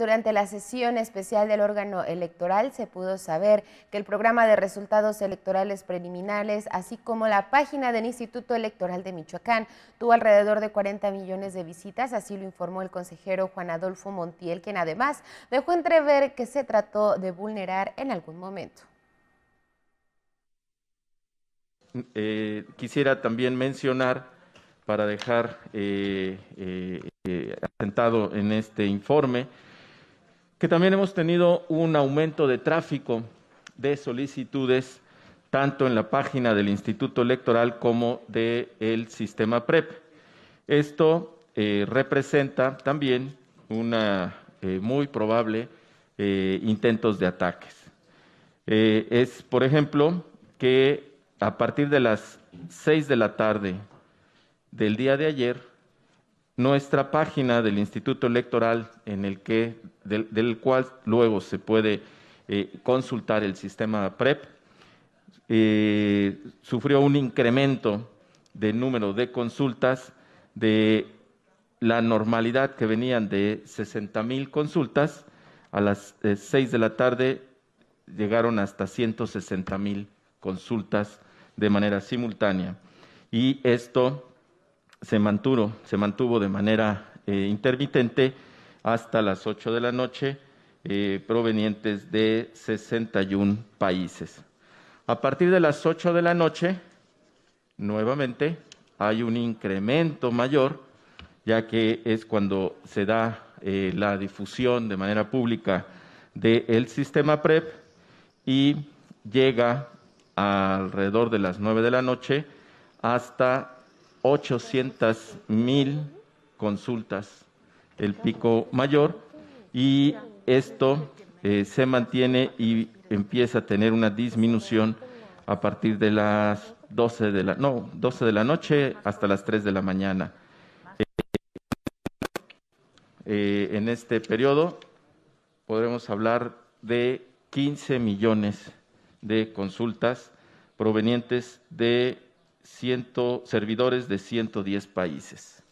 Durante la sesión especial del órgano electoral se pudo saber que el programa de resultados electorales preliminares, así como la página del Instituto Electoral de Michoacán, tuvo alrededor de 40 millones de visitas, así lo informó el consejero Juan Adolfo Montiel, quien además dejó entrever que se trató de vulnerar en algún momento. Eh, quisiera también mencionar, para dejar eh, eh, eh asentado en este informe, que también hemos tenido un aumento de tráfico de solicitudes tanto en la página del Instituto Electoral como del el sistema PREP. Esto eh, representa también una eh, muy probable eh, intentos de ataques. es, por ejemplo, que a partir de las seis de la tarde del día de ayer, nuestra página del Instituto Electoral, en el que, del, cual luego se puede eh, consultar el sistema PREP, eh, sufrió un incremento de número de consultas de la normalidad que venían de 60 mil consultas, a las 6 eh, de la tarde llegaron hasta 160 mil consultas de manera simultánea. Y esto se mantuvo, se mantuvo de manera eh, intermitente hasta las 8 de la noche, eh, provenientes de 61 países. A partir de las 8 de la noche, nuevamente, hay un incremento mayor, ya que es cuando se da eh, la difusión de manera pública del sistema PREP y llega alrededor de las 9 de la noche hasta 800 mil consultas, el pico mayor, y esto eh, se mantiene y empieza a tener una disminución a partir de las 12 de la, 12 de la noche hasta las 3 de la mañana. Eh, en este periodo podremos hablar de 15 millones de consultas provenientes de ciento, servidores de 110 países.